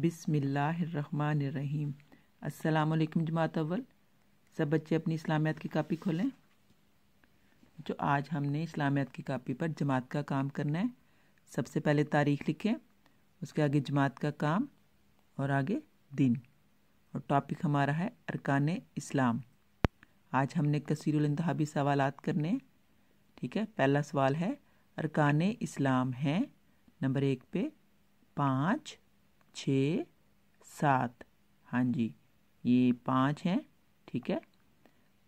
बिसमीम असलकम जमात अव्वल सब बच्चे अपनी इस्लामियात की कापी खोलें जो आज हमने इस्लामियात की कापी पर जमात का काम करना है सबसे पहले तारीख लिखें उसके आगे जमात का काम और आगे दिन और टॉपिक हमारा है अरकान इस्लाम आज हमने कसरतहाबी सवाल करने ठीक है पहला सवाल है अरकान इस्लाम हैं नंबर एक पे पाँच छ सात हाँ जी ये पाँच हैं ठीक है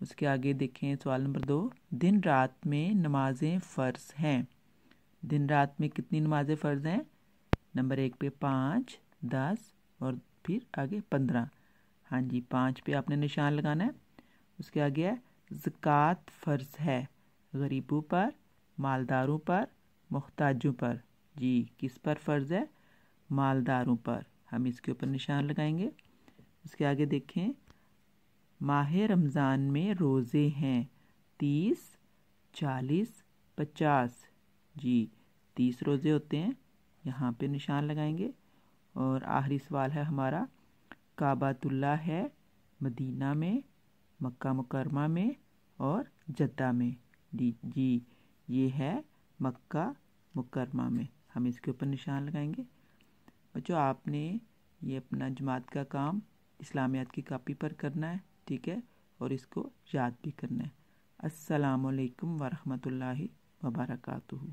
उसके आगे देखें सवाल नंबर दो दिन रात में नमाजें फ़र्ज हैं दिन रात में कितनी नमाजें फ़र्ज हैं नंबर एक पे पाँच दस और फिर आगे पंद्रह हाँ जी पाँच पे आपने निशान लगाना है उसके आगे है ज़क़़त फ़र्ज है गरीबों पर मालदारों पर मोहताजों पर जी किस पर फ़र्ज़ है मालदारों पर हम इसके ऊपर निशान लगाएंगे उसके आगे देखें माह रमज़ान में रोज़े हैं तीस चालीस पचास जी तीस रोज़े होते हैं यहाँ पे निशान लगाएंगे और आखिरी सवाल है हमारा काबातुल्ला है मदीना में मक्का मुकरमा में और जद्दा में जी जी ये है मक्का मुकरमा में हम इसके ऊपर निशान लगाएंगे बच्चों आपने ये अपना जमात का काम इस्लामियात की कापी पर करना है ठीक है और इसको याद भी करना है असलकम वरहमल वबरकू